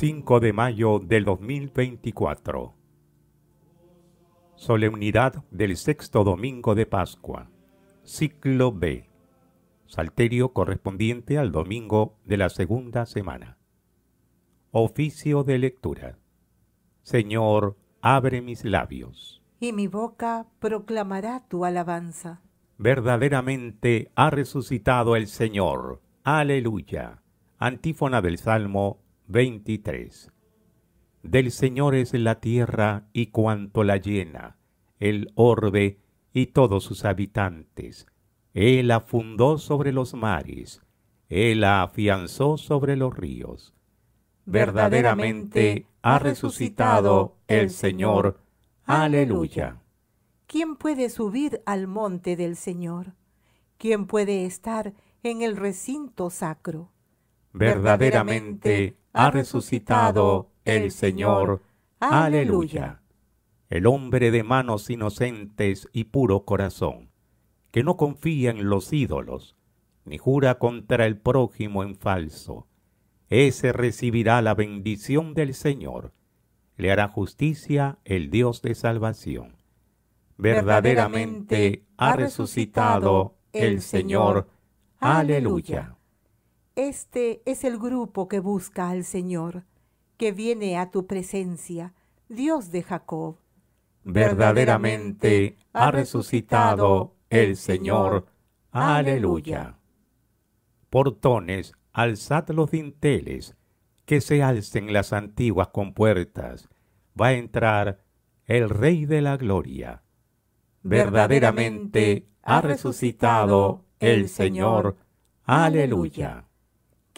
5 de mayo del 2024. Solemnidad del sexto domingo de Pascua. Ciclo B. Salterio correspondiente al domingo de la segunda semana. Oficio de lectura. Señor, abre mis labios. Y mi boca proclamará tu alabanza. Verdaderamente ha resucitado el Señor. Aleluya. Antífona del Salmo 23. Del Señor es la tierra y cuanto la llena, el orbe y todos sus habitantes. Él la fundó sobre los mares, Él la afianzó sobre los ríos. Verdaderamente ha resucitado el Señor. Aleluya. ¿Quién puede subir al monte del Señor? ¿Quién puede estar en el recinto sacro? Verdaderamente ha resucitado el Señor. Aleluya. El hombre de manos inocentes y puro corazón, que no confía en los ídolos, ni jura contra el prójimo en falso, ese recibirá la bendición del Señor. Le hará justicia el Dios de salvación. Verdaderamente ha resucitado el Señor. Aleluya. Este es el grupo que busca al Señor, que viene a tu presencia, Dios de Jacob. Verdaderamente ha resucitado el Señor. Aleluya. Portones, alzad los dinteles, que se alcen las antiguas compuertas. Va a entrar el Rey de la Gloria. Verdaderamente ha resucitado el Señor. Aleluya.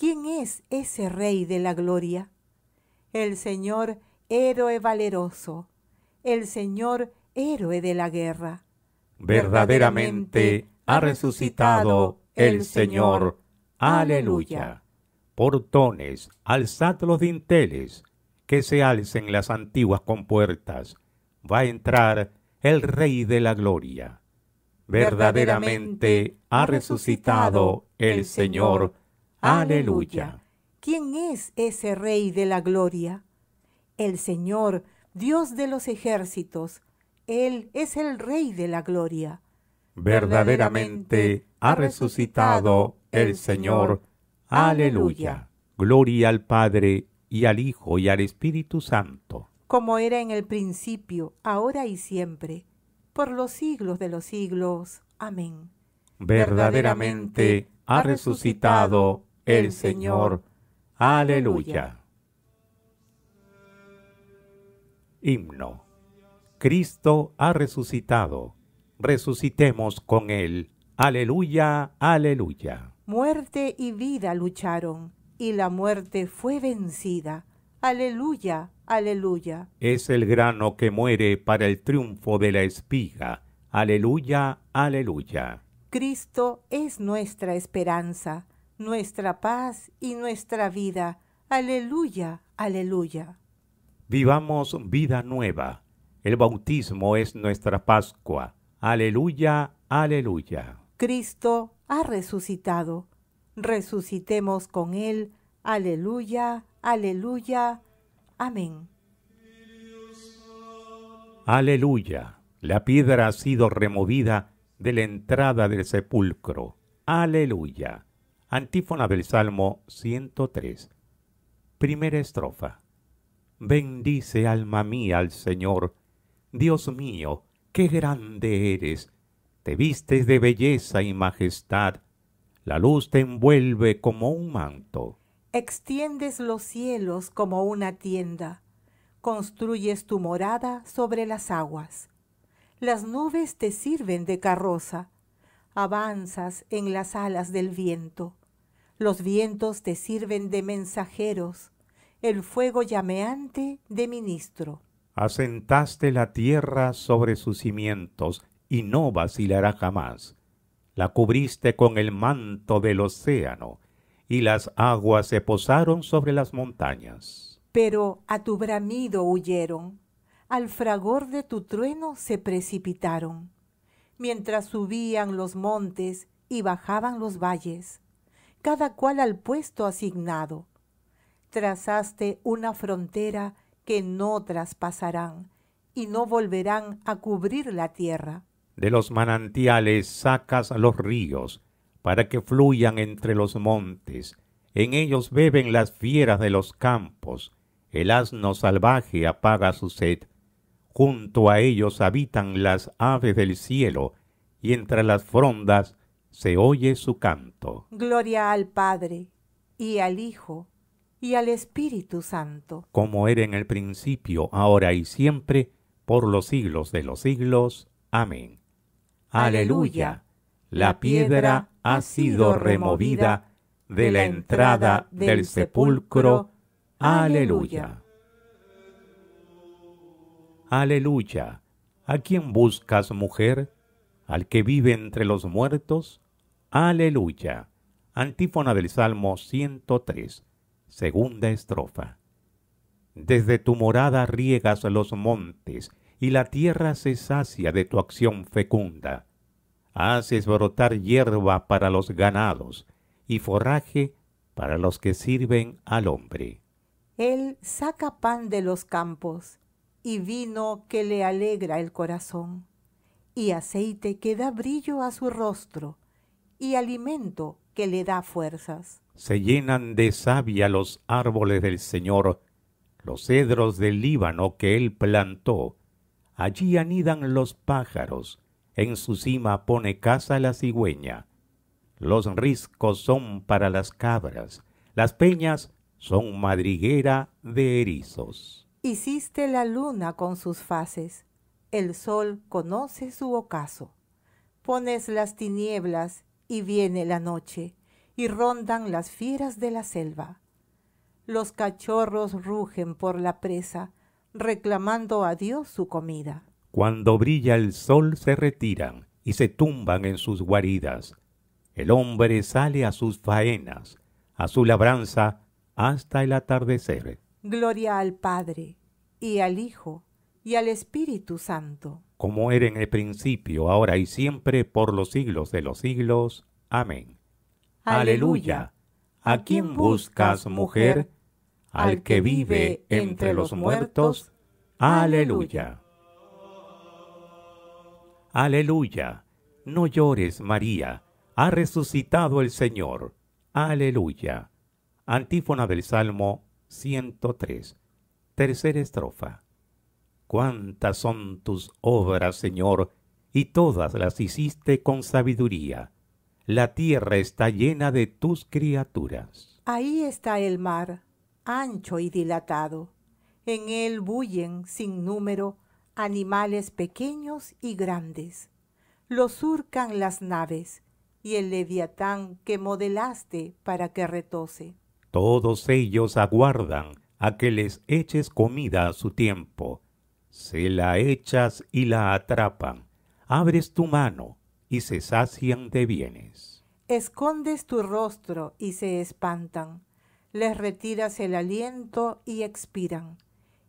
¿Quién es ese Rey de la Gloria? El Señor héroe valeroso, el Señor héroe de la guerra. Verdaderamente ha resucitado el Señor. Aleluya. Portones, alzad los dinteles, que se alcen las antiguas compuertas. Va a entrar el Rey de la Gloria. Verdaderamente ha resucitado el Señor. Aleluya. ¿Quién es ese Rey de la Gloria? El Señor, Dios de los ejércitos. Él es el Rey de la Gloria. Verdaderamente ha resucitado el Señor. Aleluya. Gloria al Padre y al Hijo y al Espíritu Santo. Como era en el principio, ahora y siempre, por los siglos de los siglos. Amén. Verdaderamente ha resucitado el Señor. Aleluya. Himno. Cristo ha resucitado. Resucitemos con Él. Aleluya, aleluya. Muerte y vida lucharon, y la muerte fue vencida. Aleluya, aleluya. Es el grano que muere para el triunfo de la espiga. Aleluya, aleluya. Cristo es nuestra esperanza nuestra paz y nuestra vida. Aleluya, aleluya. Vivamos vida nueva. El bautismo es nuestra Pascua. Aleluya, aleluya. Cristo ha resucitado. Resucitemos con Él. Aleluya, aleluya. Amén. Aleluya. La piedra ha sido removida de la entrada del sepulcro. Aleluya. Antífona del Salmo 103. Primera estrofa. Bendice alma mía al Señor. Dios mío, qué grande eres. Te vistes de belleza y majestad. La luz te envuelve como un manto. Extiendes los cielos como una tienda. Construyes tu morada sobre las aguas. Las nubes te sirven de carroza. Avanzas en las alas del viento los vientos te sirven de mensajeros, el fuego llameante de ministro. Asentaste la tierra sobre sus cimientos y no vacilará jamás. La cubriste con el manto del océano y las aguas se posaron sobre las montañas. Pero a tu bramido huyeron, al fragor de tu trueno se precipitaron, mientras subían los montes y bajaban los valles cada cual al puesto asignado. Trazaste una frontera que no traspasarán y no volverán a cubrir la tierra. De los manantiales sacas los ríos para que fluyan entre los montes. En ellos beben las fieras de los campos. El asno salvaje apaga su sed. Junto a ellos habitan las aves del cielo y entre las frondas se oye su canto. Gloria al Padre, y al Hijo, y al Espíritu Santo. Como era en el principio, ahora y siempre, por los siglos de los siglos. Amén. Aleluya. La piedra ha sido removida de la entrada del sepulcro. Aleluya. Aleluya. ¿A quién buscas, mujer? ¿Al que vive entre los muertos? Aleluya. Antífona del Salmo 103, segunda estrofa. Desde tu morada riegas los montes, y la tierra se sacia de tu acción fecunda. Haces brotar hierba para los ganados, y forraje para los que sirven al hombre. Él saca pan de los campos, y vino que le alegra el corazón, y aceite que da brillo a su rostro y alimento que le da fuerzas. Se llenan de savia los árboles del Señor, los cedros del Líbano que Él plantó. Allí anidan los pájaros, en su cima pone casa la cigüeña. Los riscos son para las cabras, las peñas son madriguera de erizos. Hiciste la luna con sus faces, el sol conoce su ocaso. Pones las tinieblas y viene la noche, y rondan las fieras de la selva. Los cachorros rugen por la presa, reclamando a Dios su comida. Cuando brilla el sol se retiran y se tumban en sus guaridas. El hombre sale a sus faenas, a su labranza, hasta el atardecer. Gloria al Padre, y al Hijo, y al Espíritu Santo como era en el principio, ahora y siempre, por los siglos de los siglos. Amén. Aleluya. ¿A quién buscas, mujer? Al que vive entre los muertos. Aleluya. Aleluya. No llores, María. Ha resucitado el Señor. Aleluya. Antífona del Salmo 103. Tercera estrofa cuántas son tus obras, Señor, y todas las hiciste con sabiduría. La tierra está llena de tus criaturas. Ahí está el mar, ancho y dilatado. En él bullen sin número animales pequeños y grandes. Lo surcan las naves y el leviatán que modelaste para que retose. Todos ellos aguardan a que les eches comida a su tiempo se la echas y la atrapan, abres tu mano y se sacian de bienes. Escondes tu rostro y se espantan, les retiras el aliento y expiran,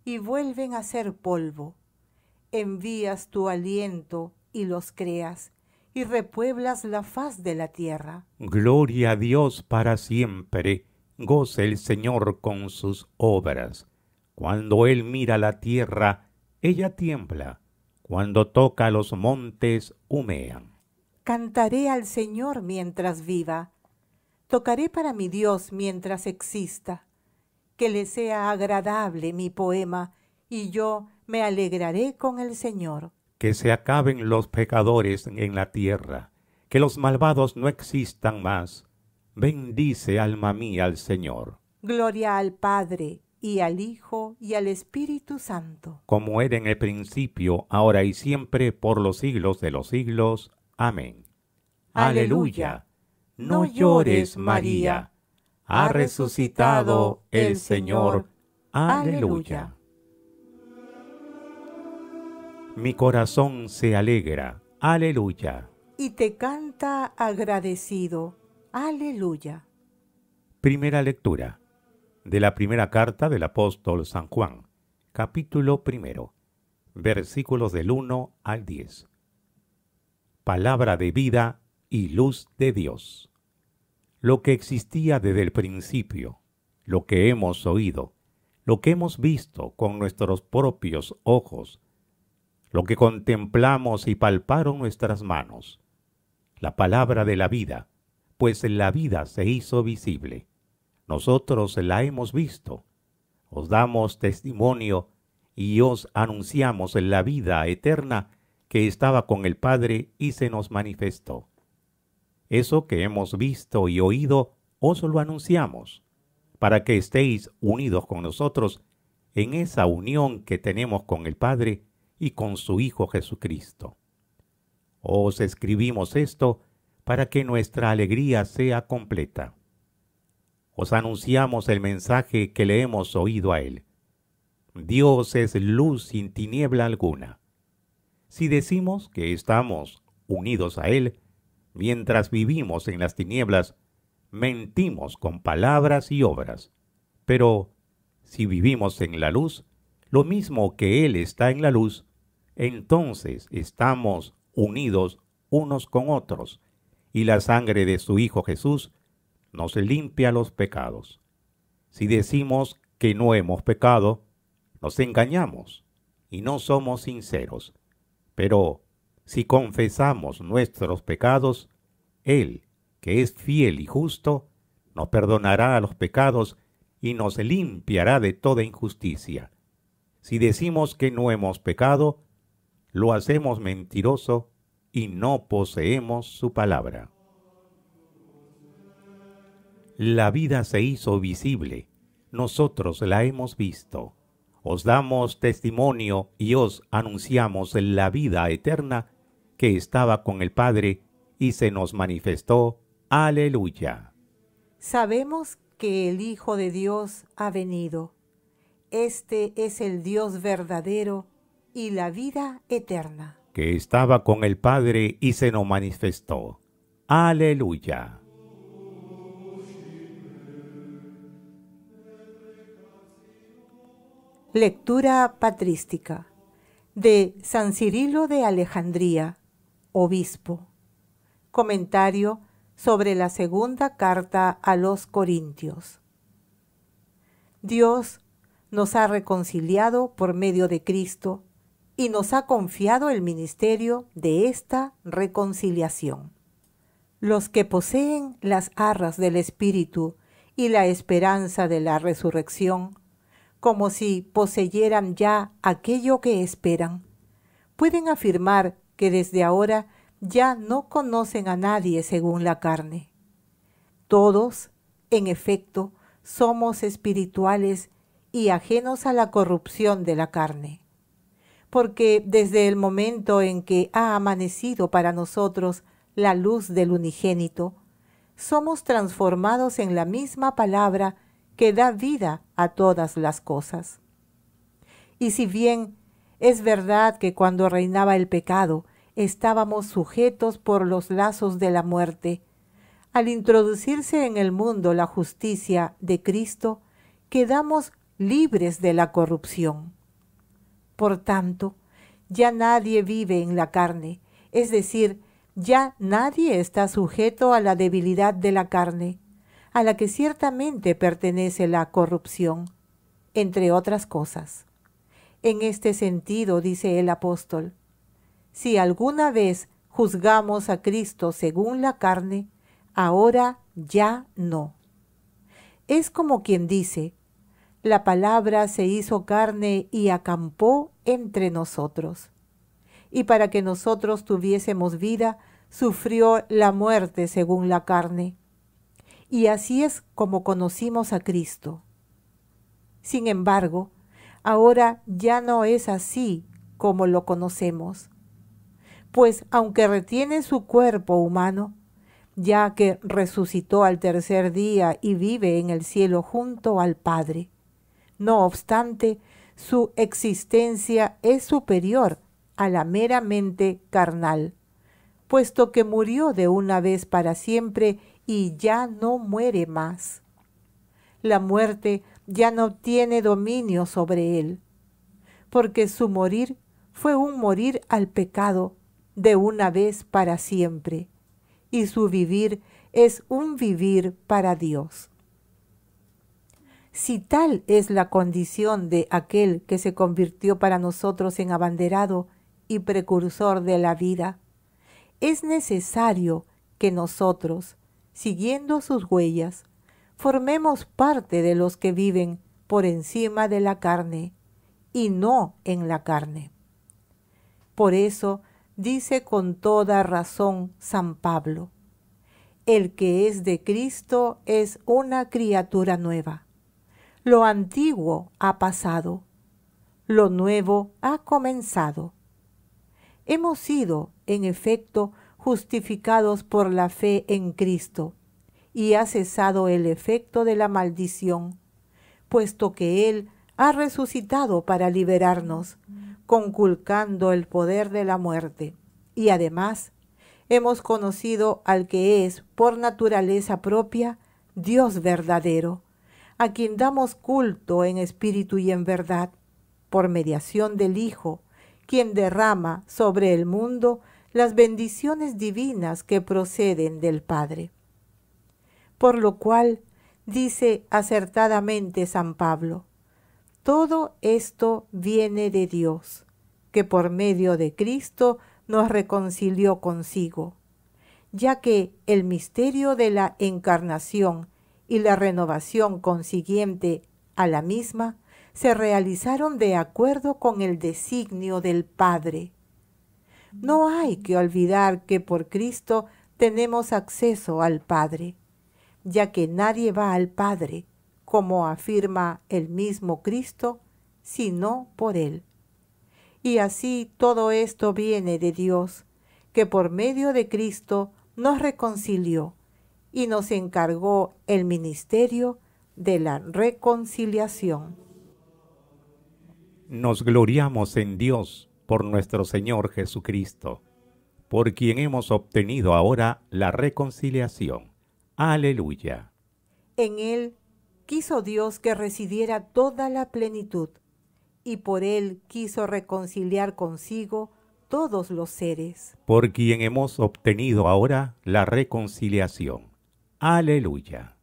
y vuelven a ser polvo. Envías tu aliento y los creas, y repueblas la faz de la tierra. Gloria a Dios para siempre. Goce el Señor con sus obras. Cuando Él mira la tierra, ella tiembla, cuando toca los montes humean. Cantaré al Señor mientras viva, tocaré para mi Dios mientras exista, que le sea agradable mi poema, y yo me alegraré con el Señor. Que se acaben los pecadores en la tierra, que los malvados no existan más. Bendice, alma mía, al Señor. Gloria al Padre, y al Hijo y al Espíritu Santo. Como era en el principio, ahora y siempre, por los siglos de los siglos. Amén. Aleluya. No llores, María. Ha resucitado el Señor. Aleluya. Mi corazón se alegra. Aleluya. Y te canta agradecido. Aleluya. Primera lectura de la primera carta del apóstol San Juan, capítulo primero, versículos del 1 al 10. Palabra de vida y luz de Dios. Lo que existía desde el principio, lo que hemos oído, lo que hemos visto con nuestros propios ojos, lo que contemplamos y palparon nuestras manos, la palabra de la vida, pues en la vida se hizo visible nosotros la hemos visto, os damos testimonio y os anunciamos la vida eterna que estaba con el Padre y se nos manifestó. Eso que hemos visto y oído os lo anunciamos, para que estéis unidos con nosotros en esa unión que tenemos con el Padre y con su Hijo Jesucristo. Os escribimos esto para que nuestra alegría sea completa os anunciamos el mensaje que le hemos oído a él. Dios es luz sin tiniebla alguna. Si decimos que estamos unidos a él, mientras vivimos en las tinieblas, mentimos con palabras y obras. Pero si vivimos en la luz, lo mismo que Él está en la luz, entonces estamos unidos unos con otros, y la sangre de su Hijo Jesús nos limpia los pecados. Si decimos que no hemos pecado, nos engañamos y no somos sinceros. Pero si confesamos nuestros pecados, Él, que es fiel y justo, nos perdonará a los pecados y nos limpiará de toda injusticia. Si decimos que no hemos pecado, lo hacemos mentiroso y no poseemos su palabra. La vida se hizo visible, nosotros la hemos visto. Os damos testimonio y os anunciamos la vida eterna que estaba con el Padre y se nos manifestó. Aleluya. Sabemos que el Hijo de Dios ha venido. Este es el Dios verdadero y la vida eterna. Que estaba con el Padre y se nos manifestó. Aleluya. Lectura patrística de San Cirilo de Alejandría, obispo. Comentario sobre la segunda carta a los Corintios. Dios nos ha reconciliado por medio de Cristo y nos ha confiado el ministerio de esta reconciliación. Los que poseen las arras del Espíritu y la esperanza de la resurrección como si poseyeran ya aquello que esperan. Pueden afirmar que desde ahora ya no conocen a nadie según la carne. Todos, en efecto, somos espirituales y ajenos a la corrupción de la carne. Porque desde el momento en que ha amanecido para nosotros la luz del unigénito, somos transformados en la misma palabra que da vida a todas las cosas. Y si bien es verdad que cuando reinaba el pecado estábamos sujetos por los lazos de la muerte, al introducirse en el mundo la justicia de Cristo, quedamos libres de la corrupción. Por tanto, ya nadie vive en la carne, es decir, ya nadie está sujeto a la debilidad de la carne, a la que ciertamente pertenece la corrupción, entre otras cosas. En este sentido, dice el apóstol, si alguna vez juzgamos a Cristo según la carne, ahora ya no. Es como quien dice, la palabra se hizo carne y acampó entre nosotros. Y para que nosotros tuviésemos vida, sufrió la muerte según la carne y así es como conocimos a Cristo. Sin embargo, ahora ya no es así como lo conocemos, pues aunque retiene su cuerpo humano, ya que resucitó al tercer día y vive en el cielo junto al Padre. No obstante, su existencia es superior a la meramente carnal, puesto que murió de una vez para siempre y ya no muere más. La muerte ya no tiene dominio sobre él, porque su morir fue un morir al pecado de una vez para siempre, y su vivir es un vivir para Dios. Si tal es la condición de aquel que se convirtió para nosotros en abanderado y precursor de la vida, es necesario que nosotros, siguiendo sus huellas, formemos parte de los que viven por encima de la carne y no en la carne. Por eso dice con toda razón San Pablo, el que es de Cristo es una criatura nueva. Lo antiguo ha pasado, lo nuevo ha comenzado. Hemos sido, en efecto, justificados por la fe en Cristo, y ha cesado el efecto de la maldición, puesto que Él ha resucitado para liberarnos, conculcando el poder de la muerte. Y además, hemos conocido al que es, por naturaleza propia, Dios verdadero, a quien damos culto en espíritu y en verdad, por mediación del Hijo, quien derrama sobre el mundo las bendiciones divinas que proceden del Padre. Por lo cual, dice acertadamente San Pablo, todo esto viene de Dios, que por medio de Cristo nos reconcilió consigo, ya que el misterio de la encarnación y la renovación consiguiente a la misma se realizaron de acuerdo con el designio del Padre no hay que olvidar que por Cristo tenemos acceso al Padre, ya que nadie va al Padre, como afirma el mismo Cristo, sino por Él. Y así todo esto viene de Dios, que por medio de Cristo nos reconcilió y nos encargó el ministerio de la reconciliación. Nos gloriamos en Dios nuestro Señor Jesucristo, por quien hemos obtenido ahora la reconciliación. Aleluya. En Él quiso Dios que residiera toda la plenitud, y por Él quiso reconciliar consigo todos los seres. Por quien hemos obtenido ahora la reconciliación. Aleluya.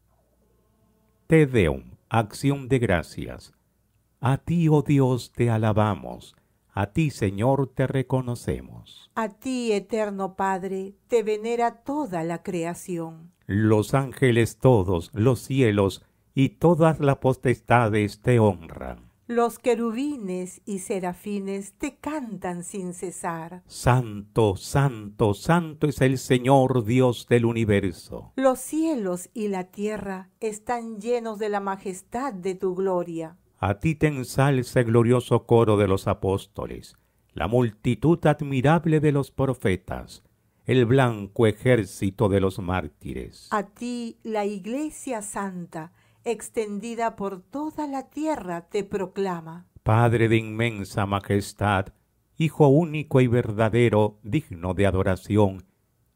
Te Deum, acción de gracias. A ti, oh Dios, te alabamos a ti, Señor, te reconocemos. A ti, eterno Padre, te venera toda la creación. Los ángeles todos, los cielos y todas las potestades te honran. Los querubines y serafines te cantan sin cesar. Santo, santo, santo es el Señor Dios del universo. Los cielos y la tierra están llenos de la majestad de tu gloria. A ti te ensalza el glorioso coro de los apóstoles, la multitud admirable de los profetas, el blanco ejército de los mártires. A ti la Iglesia Santa, extendida por toda la tierra, te proclama. Padre de inmensa majestad, Hijo único y verdadero, digno de adoración,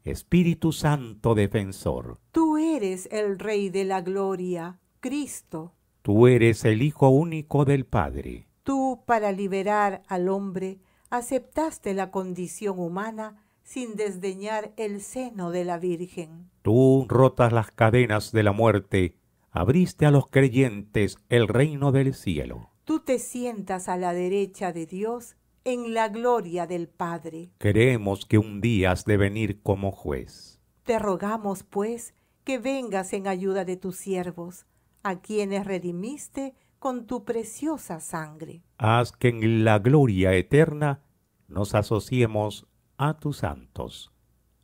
Espíritu Santo defensor. Tú eres el Rey de la Gloria, Cristo, Tú eres el Hijo único del Padre. Tú, para liberar al hombre, aceptaste la condición humana sin desdeñar el seno de la Virgen. Tú rotas las cadenas de la muerte, abriste a los creyentes el reino del cielo. Tú te sientas a la derecha de Dios en la gloria del Padre. Queremos que un día has de venir como juez. Te rogamos, pues, que vengas en ayuda de tus siervos a quienes redimiste con tu preciosa sangre. Haz que en la gloria eterna nos asociemos a tus santos.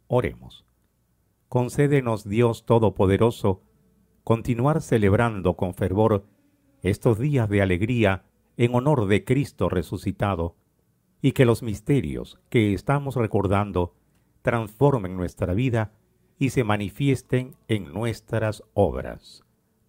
Oremos. Concédenos, Dios Todopoderoso, continuar celebrando con fervor estos días de alegría en honor de Cristo resucitado, y que los misterios que estamos recordando transformen nuestra vida y se manifiesten en nuestras obras